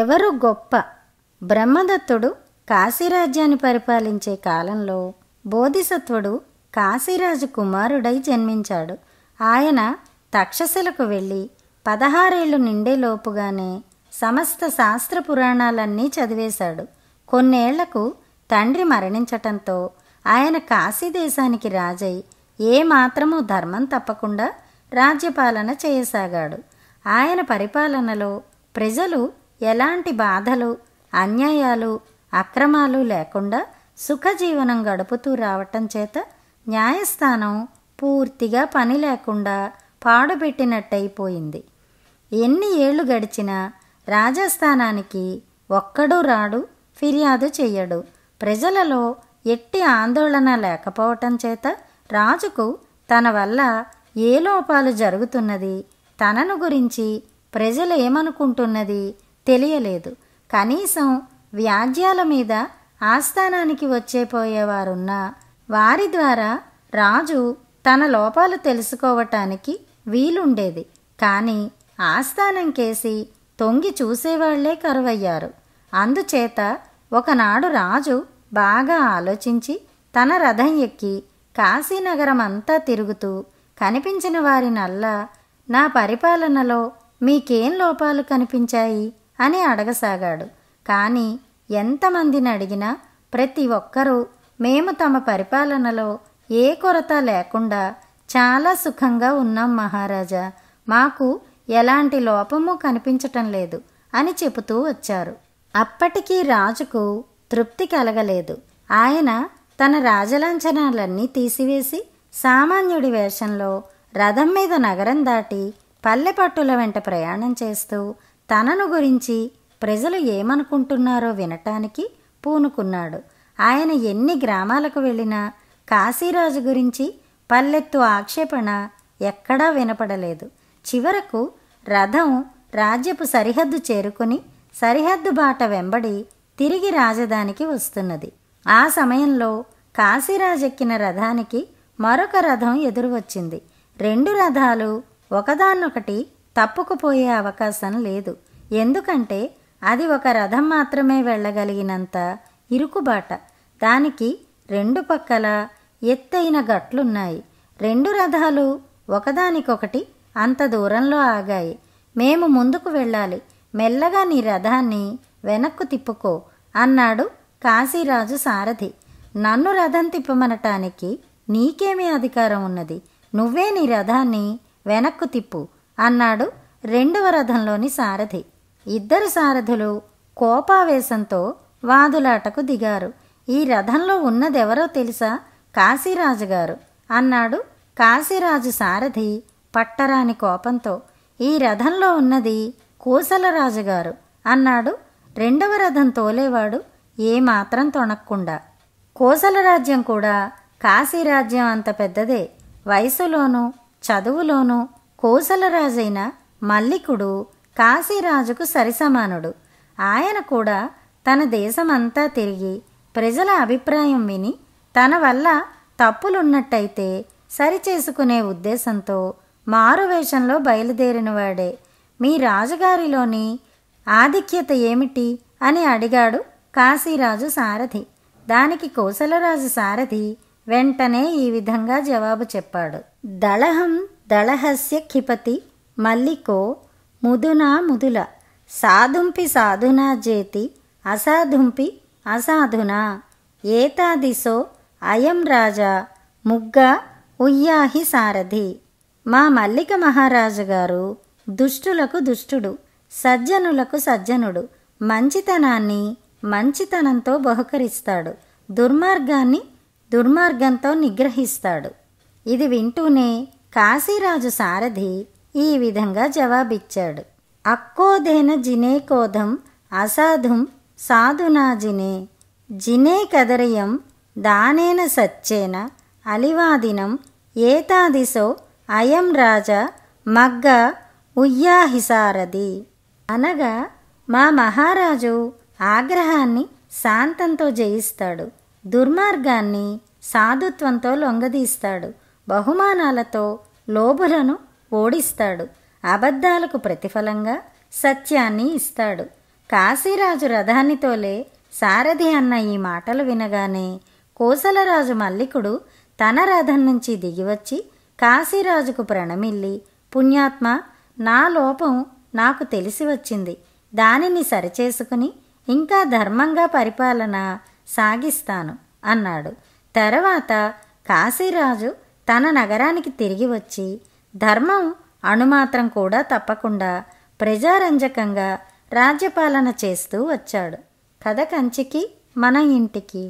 ఎవరు గొప్ప బ్రహ్మదత్తుడు కాశీరాజ్యాన్ని పరిపాలించే కాలంలో బోధిసత్వుడు కాశీరాజు కుమారుడై జన్మించాడు ఆయన తక్షశిలకు వెళ్ళి పదహారేళ్లు నిండే లోపుగానే సమస్త శాస్త్ర పురాణాలన్నీ చదివేశాడు కొన్నేళ్లకు తండ్రి మరణించటంతో ఆయన కాశీదేశానికి రాజై ఏమాత్రమూ ధర్మం తప్పకుండా రాజ్యపాలన చేయసాగాడు ఆయన పరిపాలనలో ప్రజలు ఎలాంటి బాధలు అన్యాయాలు అక్రమాలు లేకుండా సుఖజీవనం గడుపుతూ రావటం చేత న్యాయస్థానం పూర్తిగా పని లేకుండా పాడుపెట్టినట్టయిపోయింది ఎన్ని ఏళ్లు గడిచినా రాజస్థానానికి ఒక్కడూ రాడు ఫిర్యాదు చేయడు ప్రజలలో ఎట్టి ఆందోళన లేకపోవటం చేత రాజుకు తన వల్ల ఏ లోపాలు జరుగుతున్నది తనను గురించి ప్రజలు ఏమనుకుంటున్నది తెలియలేదు కనీసం వ్యాజ్యాల మీద ఆస్థానానికి వచ్చేపోయేవారున్నా వారి ద్వారా రాజు తన లోపాలు తెలుసుకోవటానికి వీలుండేది కానీ ఆస్థానం కేసి తొంగి చూసేవాళ్లే కరువయ్యారు అందుచేత ఒకనాడు రాజు బాగా ఆలోచించి తన రథం ఎక్కి కాశీనగరం అంతా తిరుగుతూ కనిపించిన వారినల్లా నా పరిపాలనలో మీకేం లోపాలు కనిపించాయి అని అడగసాగాడు కానీ ఎంతమందిని అడిగినా ప్రతి ఒక్కరూ మేము తమ పరిపాలనలో ఏ కొరత లేకుండా చాలా సుఖంగా ఉన్నాం మహారాజా మాకు ఎలాంటి లోపము కనిపించటం లేదు అని చెబుతూ వచ్చారు అప్పటికీ రాజుకు తృప్తి కలగలేదు ఆయన తన రాజలాంఛనాలన్నీ తీసివేసి సామాన్యుడి వేషంలో రథం మీద నగరం దాటి పల్లెపట్టుల వెంట ప్రయాణం చేస్తూ తనను గురించి ప్రజలు ఏమనుకుంటున్నారో వినటానికి పూనుకున్నాడు ఆయన ఎన్ని గ్రామాలకు వెళ్ళినా కాశీరాజు గురించి పల్లెత్తు ఆక్షేపణ ఎక్కడా వినపడలేదు చివరకు రథం రాజ్యపు సరిహద్దు చేరుకుని సరిహద్దు బాట వెంబడి తిరిగి రాజధానికి వస్తున్నది ఆ సమయంలో కాశీరాజెక్కిన రథానికి మరొక రథం ఎదురు వచ్చింది రెండు రథాలు ఒకదాన్నొకటి తప్పుకుపోయే అవకాశం లేదు ఎందుకంటే అది ఒక రథం మాత్రమే వెళ్ళగలిగినంత ఇరుకుబాట దానికి రెండు పక్కల ఎత్తైన గట్లున్నాయి రెండు రథాలు ఒకదానికొకటి అంత దూరంలో ఆగాయి మేము ముందుకు వెళ్ళాలి మెల్లగా నీ రథాన్ని వెనక్కు తిప్పుకో అన్నాడు కాశీరాజు సారథి నన్ను రథం తిప్పమనటానికి నీకేమీ అధికారం ఉన్నది నువ్వే నీ రథాన్ని వెనక్కు తిప్పు అన్నాడు రెండవ రథంలోని సారథి ఇద్దరు సారథులు కోపావేశంతో వాదులాటకు దిగారు ఈ రథంలో ఉన్నదెవరో తెలుసా కాశీరాజు గారు అన్నాడు కాశీరాజు సారథి పట్టరాని కోపంతో ఈ రథంలో ఉన్నది కోసలరాజుగారు అన్నాడు రెండవ రథం తోలేవాడు ఏమాత్రం తొణక్కుండా కోసల రాజ్యం కూడా కాశీరాజ్యం అంత పెద్దదే వయసులోనూ చదువులోనూ కోసలరాజైన మల్లికుడు కాశీరాజుకు సరిసమానుడు ఆయన కూడా తన దేశమంతా తిరిగి ప్రజల అభిప్రాయం విని తన వల్ల తప్పులున్నట్టయితే సరిచేసుకునే ఉద్దేశంతో మారువేషంలో బయలుదేరినవాడే మీ రాజుగారిలోని ఆధిక్యత ఏమిటి అని అడిగాడు కాశీరాజు సారథి దానికి కోసలరాజు సారథి వెంటనే ఈ విధంగా జవాబు చెప్పాడు దళహం దళహస్య క్షిపతి మల్లికో ముదునా ముదుల సాధుంపి సాధునా జేతి అసాధుంపి అసాధునా ఏతాదిశో అయం రాజా ముగ్గా ఉయ్యాహి సారథి మా మల్లిక మహారాజు గారు దుష్టులకు దుష్టుడు సజ్జనులకు సజ్జనుడు మంచితనాన్ని మంచితనంతో బహుకరిస్తాడు దుర్మార్గాన్ని దుర్మార్గంతో నిగ్రహిస్తాడు ఇది వింటూనే కాశీరాజు సారథి ఈ విధంగా జవాబిచ్చాడు అక్కోదేన జినే కోధం అసాధుం సాధునా జినే జినే కదరయం దానేన సచ్చేన అలివాదినం ఏతాదిశో అయం రాజా మగ్గ ఉయ్యాహిసారది అనగా మా మహారాజు ఆగ్రహాన్ని శాంతంతో జయిస్తాడు దుర్మార్గాన్ని సాధుత్వంతో లొంగదీస్తాడు బహుమానాలతో లోభులను ఓడిస్తాడు అబద్ధాలకు ప్రతిఫలంగా సత్యాన్ని ఇస్తాడు కాశీరాజు రథానితోలే సారథి అన్న ఈ మాటలు వినగానే కోసలరాజు మల్లికుడు తన రథం నుంచి దిగివచ్చి కాశీరాజుకు ప్రణమిల్లి పుణ్యాత్మ నా లోపం నాకు తెలిసి వచ్చింది దానిని సరిచేసుకుని ఇంకా ధర్మంగా పరిపాలన సాగిస్తాను అన్నాడు తర్వాత కాశీరాజు తన నగరానికి తిరిగి వచ్చి ధర్మం అణుమాత్రం కూడా తప్పకుండా ప్రజారంజకంగా రాజ్యపాలన చేస్తూ వచ్చాడు కథ కంచికి మన ఇంటికి